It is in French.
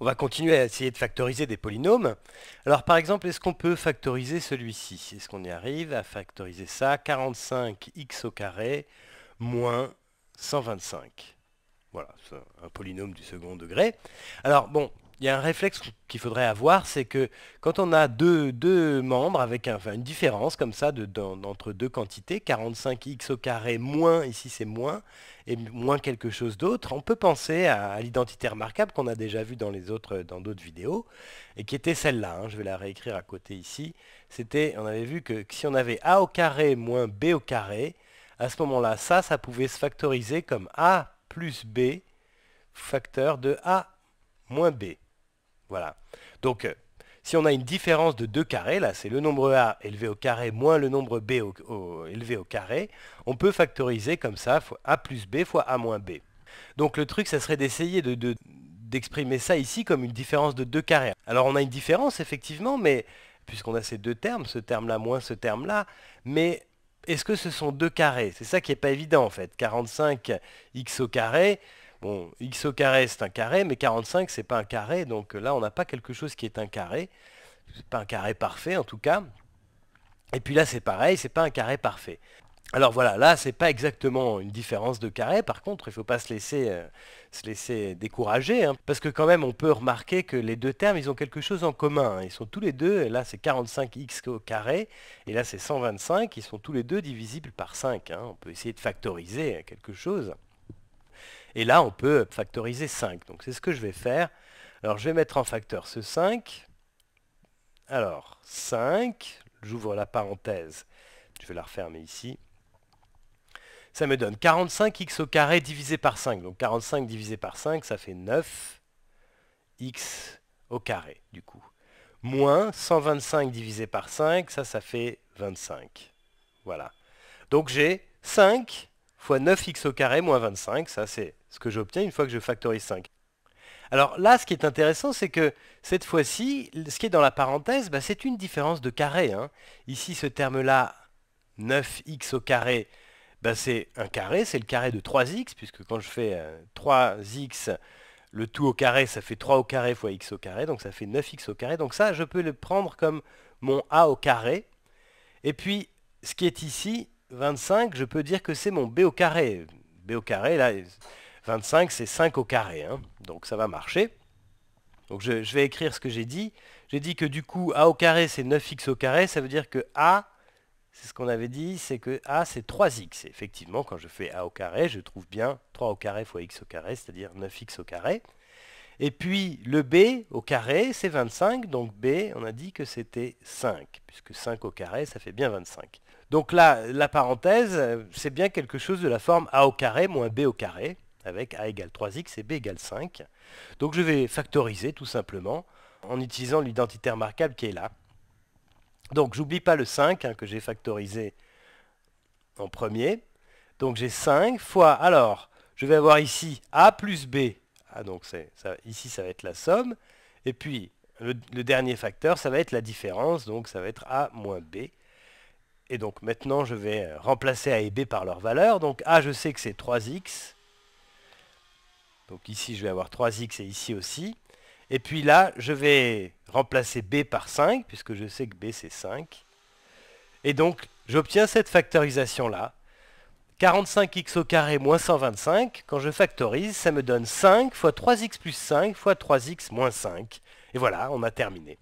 On va continuer à essayer de factoriser des polynômes. Alors par exemple, est-ce qu'on peut factoriser celui-ci Est-ce qu'on y arrive à factoriser ça 45x au carré moins 125. Voilà, c'est un polynôme du second degré. Alors bon, il y a un réflexe qu'il faudrait avoir, c'est que quand on a deux, membres avec une différence comme ça entre deux quantités, 45x au carré moins, ici c'est moins, et moins quelque chose d'autre, on peut penser à, l'identité remarquable qu'on a déjà vue dans d'autres vidéos, et qui était celle-là, hein, je vais la réécrire à côté ici, c'était, on avait vu que si on avait a au carré moins b au carré, à ce moment-là, ça, ça pouvait se factoriser comme a plus b facteur de a moins b. Voilà. Donc, euh, si on a une différence de 2 carrés, là c'est le nombre A élevé au carré moins le nombre B élevé au carré, on peut factoriser comme ça A plus B fois A moins B. Donc le truc, ça serait d'essayer d'exprimer ça ici comme une différence de 2 carrés. Alors on a une différence effectivement, mais puisqu'on a ces deux termes, ce terme-là moins ce terme-là, mais est-ce que ce sont deux carrés C'est ça qui n'est pas évident en fait. 45x au carré, Bon, x au carré, c'est un carré, mais 45, c'est pas un carré. Donc euh, là, on n'a pas quelque chose qui est un carré. C'est pas un carré parfait, en tout cas. Et puis là, c'est pareil, c'est pas un carré parfait. Alors voilà, là, c'est pas exactement une différence de carré. Par contre, il ne faut pas se laisser, euh, se laisser décourager. Hein, parce que quand même, on peut remarquer que les deux termes, ils ont quelque chose en commun. Ils sont tous les deux, là, c'est 45x au carré, et là, c'est 125. Ils sont tous les deux divisibles par 5. Hein. On peut essayer de factoriser quelque chose. Et là, on peut factoriser 5. Donc c'est ce que je vais faire. Alors je vais mettre en facteur ce 5. Alors 5, j'ouvre la parenthèse, je vais la refermer ici. Ça me donne 45x au carré divisé par 5. Donc 45 divisé par 5, ça fait 9x au carré, du coup. Moins 125 divisé par 5, ça, ça fait 25. Voilà. Donc j'ai 5 fois 9x au carré moins 25, ça c'est ce que j'obtiens une fois que je factorise 5. Alors là, ce qui est intéressant, c'est que cette fois-ci, ce qui est dans la parenthèse, bah, c'est une différence de carré. Hein. Ici, ce terme-là, 9x au carré, bah, c'est un carré, c'est le carré de 3x, puisque quand je fais 3x, euh, le tout au carré, ça fait 3 au carré fois x au carré, donc ça fait 9x au carré. Donc ça, je peux le prendre comme mon a au carré. Et puis, ce qui est ici, 25, je peux dire que c'est mon B au carré. B au carré, là, 25, c'est 5 au carré. Hein. donc ça va marcher. Donc je, vais écrire ce que j'ai dit. J'ai dit que du coup, A au carré, c'est 9x au carré. Ça veut dire que A, c'est ce qu'on avait dit, c'est que A, c'est 3x. effectivement, quand je fais A au carré, je trouve bien 3 au carré fois x au carré, c'est-à-dire 9x au carré. Et puis le B au carré, c'est 25, donc B, on a dit que c'était 5, puisque 5 au carré, ça fait bien 25. Donc là, la parenthèse, euh, c'est bien quelque chose de la forme a au carré moins b au carré, avec a égale 3x et b égale 5. Donc je vais factoriser tout simplement en utilisant l'identité remarquable qui est là. Donc j'oublie pas le 5 hein, que j'ai factorisé en premier. Donc j'ai 5 fois, alors je vais avoir ici a plus b, ah, donc ça, ici ça va être la somme, et puis le, le, dernier facteur ça va être la différence, donc ça va être a moins b. Et donc maintenant, je vais euh, remplacer A et B par leur valeur. Donc A, je sais que c'est 3x. Donc ici, je vais avoir 3x et ici aussi. Et puis là, je vais remplacer B par 5, puisque je sais que B, c'est 5. Et donc, j'obtiens cette factorisation-là. 45x au carré moins 125, quand je factorise, ça me donne 5 fois 3x plus 5 fois 3x moins 5. Et voilà, on a terminé.